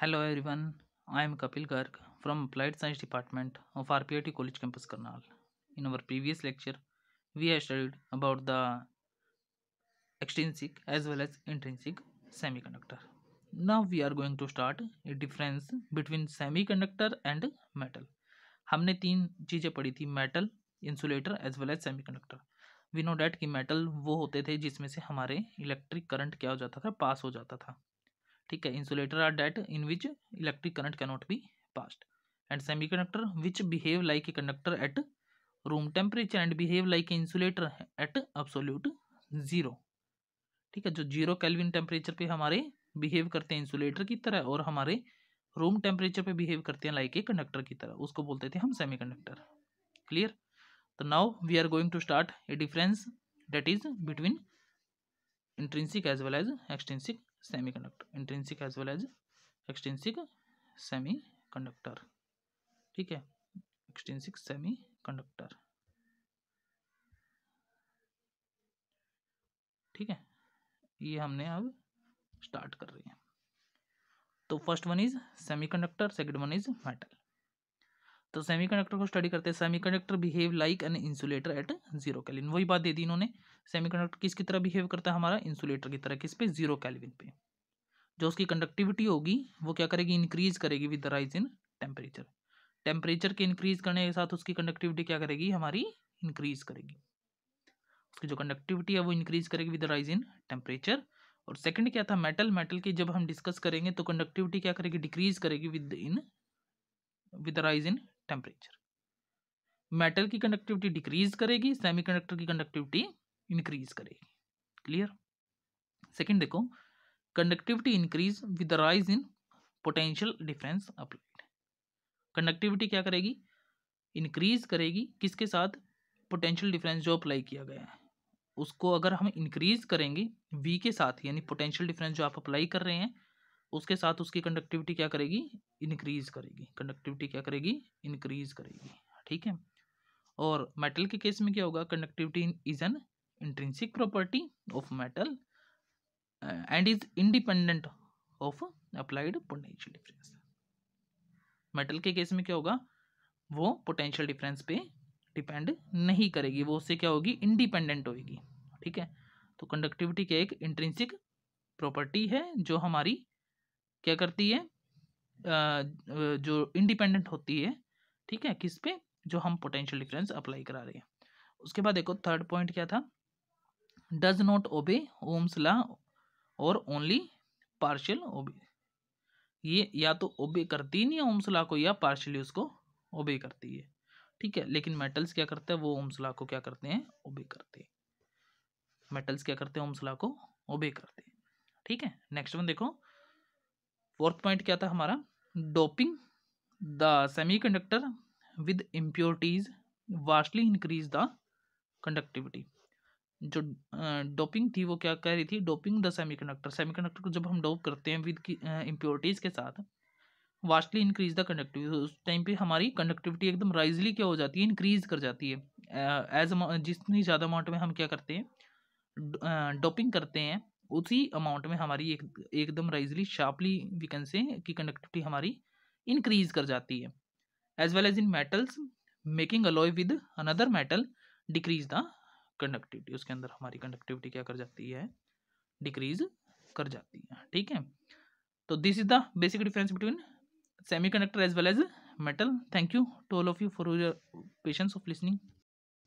hello everyone I am Kapil Garg from applied science department of R P college campus Karnal in our previous lecture we have studied about the extrinsic as well as intrinsic semiconductor now we are going to start a difference between semiconductor and metal हमने तीन चीज़ें पढ़ी थी metal insulator as well as semi conductor we know that कि metal वो होते थे जिसमें से हमारे इलेक्ट्रिक करंट क्या हो जाता था पास हो जाता था ठीक है insulator are that in which electric current cannot be passed and semi conductor which behave like a conductor at room temperature and behave like a insulator at absolute zero ठीक है जो जीरो कैलविन टेम्परेचर पे हमारे behave करते हैं insulator की तरह और हमारे रूम टेम्परेचर पे बिहेव करते हैं लाइक ए कंडक्टर की तरह उसको बोलते थे हम सेमी कंडक्टर क्लियर तो now we are going to start a difference that is between intrinsic as well as extrinsic semiconductor intrinsic as well as extrinsic semi conductor ठीक है एक्सटेंसिक सेमी कंडक्टर ठीक है ये हमने अब स्टार्ट कर रही है तो first one is semiconductor second one is metal तो कंडक्टर को स्टडी करते हैं semi conductor behave like an insulator at zero kelvin वही बात दे दी इन्होंने कंडक्टर किसकी तरह बिहेव करता है हमारा इंसुलेटर की तरह किस पे जीरो कैलविन पे जो उसकी कंडक्टिविटी होगी वो क्या करेगी इंक्रीज करेगी with the rise in temperature temperature के इंक्रीज करने के साथ उसकी कंडक्टिविटी क्या करेगी हमारी इंक्रीज करेगी उसकी जो कंडक्टिविटी है वो इंक्रीज करेगी विद राइज इन टेम्परेचर और सेकंड क्या था मेटल मेटल की जब हम डिस्कस करेंगे तो कंडक्टिविटी क्या करेगी डिक्रीज करेगी with in with rise in temperature metal की कंडक्टिविटी डिक्रीज करेगी सेमीकंडक्टर की कंडक्टिविटी इंक्रीज करेगी क्लियर सेकंड देखो conductivity increase with rise in potential difference applied conductivity क्या करेगी इंक्रीज करेगी किसके साथ पोटेंशियल डिफरेंस जो अप्लाई किया गया है उसको अगर हम इंक्रीज करेंगे वी के साथ यानी पोटेंशियल डिफरेंस जो आप अप्लाई कर रहे हैं उसके साथ उसकी कंडक्टिविटी क्या करेगी इंक्रीज करेगी कंडक्टिविटी क्या करेगी इंक्रीज करेगी ठीक है और मेटल के केस में क्या होगा conductivity is an intrinsic property of metal and is independent of applied potential difference metal के केस में क्या होगा वो पोटेंशियल डिफरेंस पे डिपेंड नहीं करेगी वो उससे क्या होगी इंडिपेंडेंट होगी ठीक है तो कंडक्टिविटी के एक इंट्रेंसिक प्रॉपर्टी है जो हमारी क्या करती है जो इंडिपेंडेंट होती है ठीक है किस पे जो हम पोटेंशियल डिफरेंस अप्लाई करा रहे हैं उसके बाद देखो थर्ड पॉइंट क्या था does not obey Ohm's law और ओनली पार्शियल ओबे ये या तो ओबे करती नहीं है ओम्स ला को या पार्शियली उसको ओबे करती है ठीक है लेकिन मेटल्स क्या करते हैं वो ओम्स ला को क्या करते हैं ओबे करते हैं मेटल्स क्या करते हैं ओम्स ला को ओबे करते हैं ठीक है नेक्स्ट वन देखो फोर्थ पॉइंट क्या था हमारा doping the semi conductor with impurities vastly increase the conductivity जो डोपिंग थी वो क्या कह रही थी doping the semi conductor semi conductor को जब हम डोप करते हैं विद इम्प्योरिटीज़ के साथ वास्टली इंक्रीज द कंडक्टिविटी उस टाइम पे हमारी कंडक्टिविटी एकदम राइजली क्या हो जाती है इंक्रीज कर जाती है एज जितनी ज़्यादा अमाउंट में हम क्या करते हैं डोपिंग करते हैं उसी अमाउंट में हमारी एक एकदम राइजली शार्पली वी कैन से कि कंडक्टिविटी हमारी इंक्रीज कर जाती है as well as in metals making alloy with another metal decrease the conductivity उसके अंदर हमारी कंडक्टिविटी क्या कर जाती है डिक्रीज कर जाती है ठीक है तो this is the basic difference between semi conductor as well as metal thank you to all of you for your patience of listening